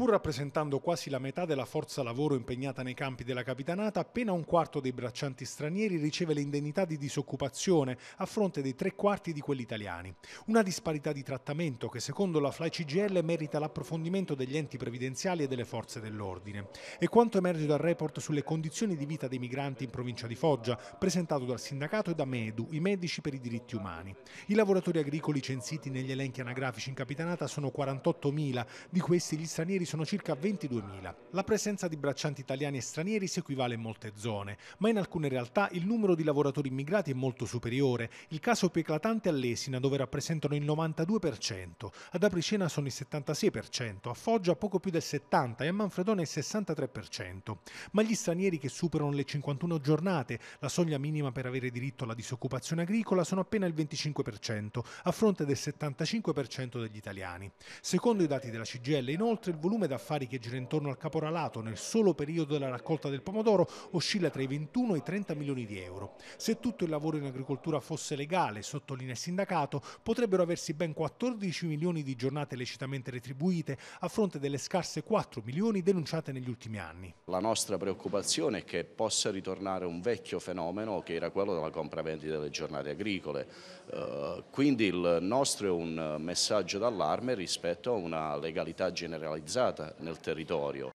Pur rappresentando quasi la metà della forza lavoro impegnata nei campi della capitanata, appena un quarto dei braccianti stranieri riceve l'indennità di disoccupazione a fronte dei tre quarti di quelli italiani. Una disparità di trattamento che secondo la FLAI CGL merita l'approfondimento degli enti previdenziali e delle forze dell'ordine. E quanto emerge dal report sulle condizioni di vita dei migranti in provincia di Foggia, presentato dal sindacato e da Medu, i medici per i diritti umani. I lavoratori agricoli censiti negli elenchi anagrafici in capitanata sono 48.000, di questi gli stranieri sono circa 22.000. La presenza di braccianti italiani e stranieri si equivale in molte zone, ma in alcune realtà il numero di lavoratori immigrati è molto superiore. Il caso più eclatante è all'Esina, dove rappresentano il 92%, ad Apricena sono il 76%, a Foggia poco più del 70% e a Manfredone il 63%. Ma gli stranieri che superano le 51 giornate, la soglia minima per avere diritto alla disoccupazione agricola, sono appena il 25%, a fronte del 75% degli italiani. Secondo i dati della CGL, inoltre, il volume volume d'affari che gira intorno al caporalato nel solo periodo della raccolta del pomodoro oscilla tra i 21 e i 30 milioni di euro. Se tutto il lavoro in agricoltura fosse legale, sottolinea il sindacato, potrebbero aversi ben 14 milioni di giornate lecitamente retribuite a fronte delle scarse 4 milioni denunciate negli ultimi anni. La nostra preoccupazione è che possa ritornare un vecchio fenomeno che era quello della compravendita delle giornate agricole. Eh, quindi il nostro è un messaggio d'allarme rispetto a una legalità generalizzata radicata nel territorio.